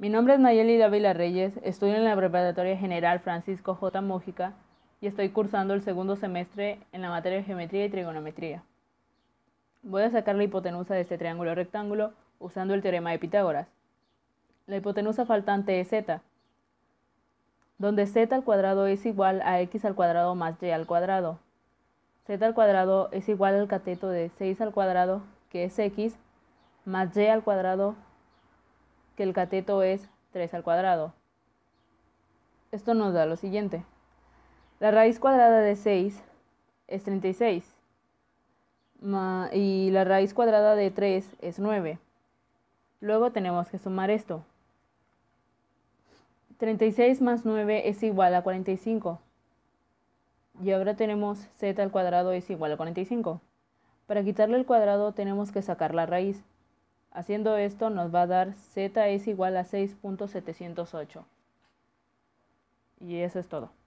Mi nombre es Nayeli Dávila Reyes, estudio en la Preparatoria General Francisco J. Mójica y estoy cursando el segundo semestre en la materia de geometría y trigonometría. Voy a sacar la hipotenusa de este triángulo rectángulo usando el teorema de Pitágoras. La hipotenusa faltante es z, donde z al cuadrado es igual a x al cuadrado más y al cuadrado. z al cuadrado es igual al cateto de 6 al cuadrado, que es x, más y al cuadrado, que el cateto es 3 al cuadrado. Esto nos da lo siguiente. La raíz cuadrada de 6 es 36 y la raíz cuadrada de 3 es 9. Luego tenemos que sumar esto. 36 más 9 es igual a 45. Y ahora tenemos z al cuadrado es igual a 45. Para quitarle el cuadrado tenemos que sacar la raíz. Haciendo esto nos va a dar z es igual a 6.708. Y eso es todo.